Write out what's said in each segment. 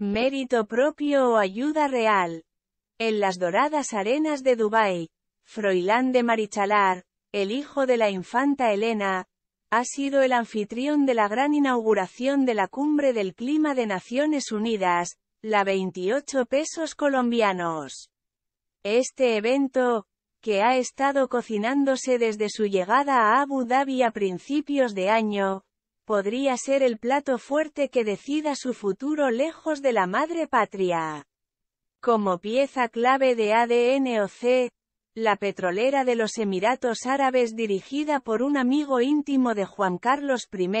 Mérito propio o ayuda real. En las doradas arenas de Dubái, Froilán de Marichalar, el hijo de la infanta Elena, ha sido el anfitrión de la gran inauguración de la Cumbre del Clima de Naciones Unidas, la 28 pesos colombianos. Este evento, que ha estado cocinándose desde su llegada a Abu Dhabi a principios de año, podría ser el plato fuerte que decida su futuro lejos de la madre patria. Como pieza clave de ADNOC, la petrolera de los Emiratos Árabes dirigida por un amigo íntimo de Juan Carlos I,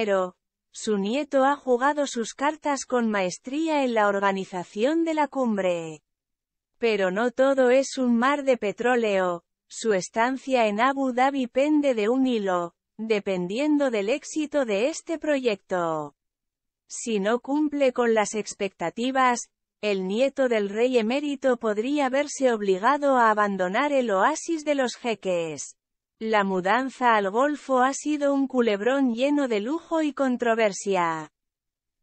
su nieto ha jugado sus cartas con maestría en la organización de la cumbre. Pero no todo es un mar de petróleo, su estancia en Abu Dhabi pende de un hilo, dependiendo del éxito de este proyecto. Si no cumple con las expectativas, el nieto del rey emérito podría verse obligado a abandonar el oasis de los jeques. La mudanza al Golfo ha sido un culebrón lleno de lujo y controversia.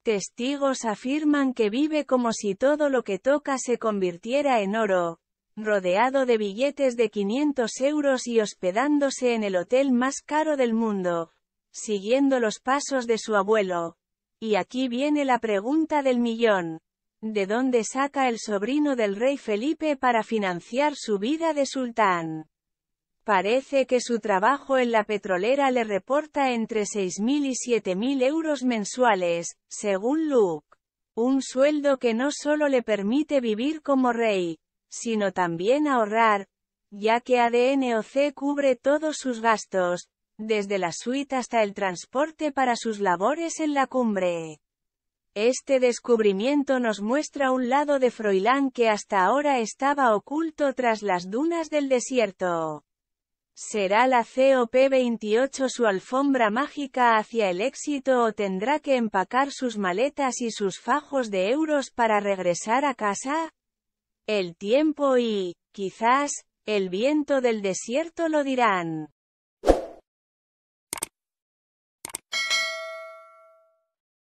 Testigos afirman que vive como si todo lo que toca se convirtiera en oro, rodeado de billetes de 500 euros y hospedándose en el hotel más caro del mundo, siguiendo los pasos de su abuelo. Y aquí viene la pregunta del millón. ¿De dónde saca el sobrino del rey Felipe para financiar su vida de sultán? Parece que su trabajo en la petrolera le reporta entre 6.000 y 7.000 euros mensuales, según Luke. Un sueldo que no solo le permite vivir como rey, sino también ahorrar, ya que ADNOC cubre todos sus gastos, desde la suite hasta el transporte para sus labores en la cumbre. Este descubrimiento nos muestra un lado de Froilán que hasta ahora estaba oculto tras las dunas del desierto. ¿Será la COP28 su alfombra mágica hacia el éxito o tendrá que empacar sus maletas y sus fajos de euros para regresar a casa? el tiempo y, quizás, el viento del desierto lo dirán.